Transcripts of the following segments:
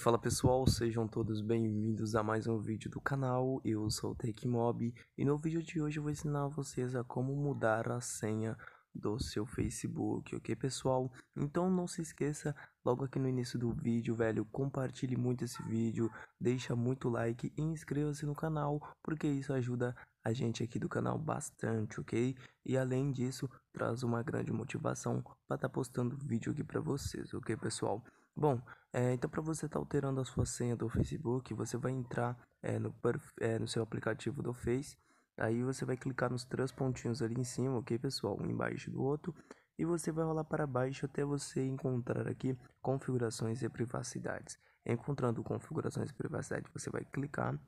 fala pessoal, sejam todos bem-vindos a mais um vídeo do canal, eu sou o TechMob e no vídeo de hoje eu vou ensinar vocês a como mudar a senha do seu Facebook, ok pessoal? Então não se esqueça, logo aqui no início do vídeo, velho, compartilhe muito esse vídeo, deixa muito like e inscreva-se no canal, porque isso ajuda a gente aqui do canal bastante, ok? E além disso, traz uma grande motivação para estar tá postando vídeo aqui para vocês, ok pessoal? Bom, é, então para você estar tá alterando a sua senha do Facebook, você vai entrar é, no, é, no seu aplicativo do Face, aí você vai clicar nos três pontinhos ali em cima, ok pessoal, um embaixo do outro, e você vai rolar para baixo até você encontrar aqui configurações e privacidades. Encontrando configurações e privacidade, você vai clicar.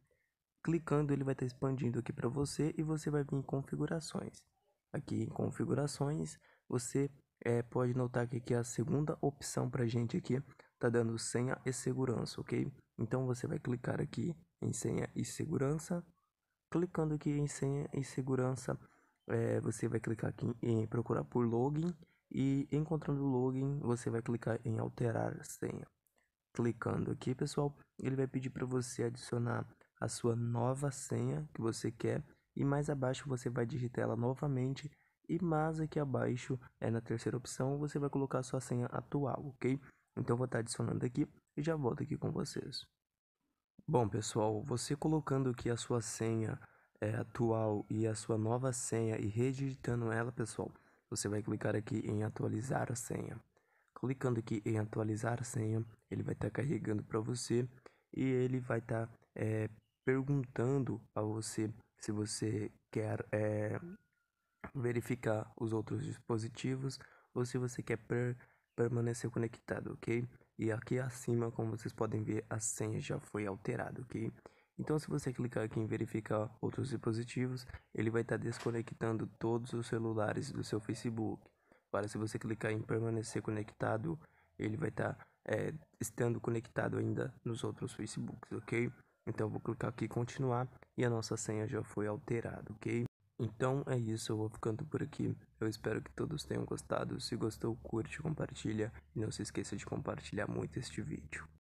Clicando, ele vai estar tá expandindo aqui para você e você vai vir em configurações. Aqui em configurações, você é, pode notar que aqui é a segunda opção para gente aqui tá dando senha e segurança, ok? Então você vai clicar aqui em senha e segurança. Clicando aqui em senha e segurança, é, você vai clicar aqui em procurar por login e encontrando o login, você vai clicar em alterar senha. Clicando aqui, pessoal, ele vai pedir para você adicionar a sua nova senha que você quer e mais abaixo você vai digitar ela novamente e mais aqui abaixo é na terceira opção você vai colocar sua senha atual, ok? Então vou estar adicionando aqui e já volto aqui com vocês. Bom pessoal, você colocando aqui a sua senha é, atual e a sua nova senha e redigitando ela pessoal, você vai clicar aqui em atualizar a senha. Clicando aqui em atualizar a senha, ele vai estar tá carregando para você e ele vai estar tá, é, perguntando a você se você quer é, verificar os outros dispositivos ou se você quer permanecer conectado, ok? E aqui acima, como vocês podem ver, a senha já foi alterada, ok? Então, se você clicar aqui em verificar outros dispositivos, ele vai estar tá desconectando todos os celulares do seu Facebook. Agora, se você clicar em permanecer conectado, ele vai estar tá, é, estando conectado ainda nos outros Facebooks, ok? Então, eu vou clicar aqui em continuar e a nossa senha já foi alterada, ok? Então é isso, eu vou ficando por aqui. Eu espero que todos tenham gostado. Se gostou, curte, compartilha e não se esqueça de compartilhar muito este vídeo.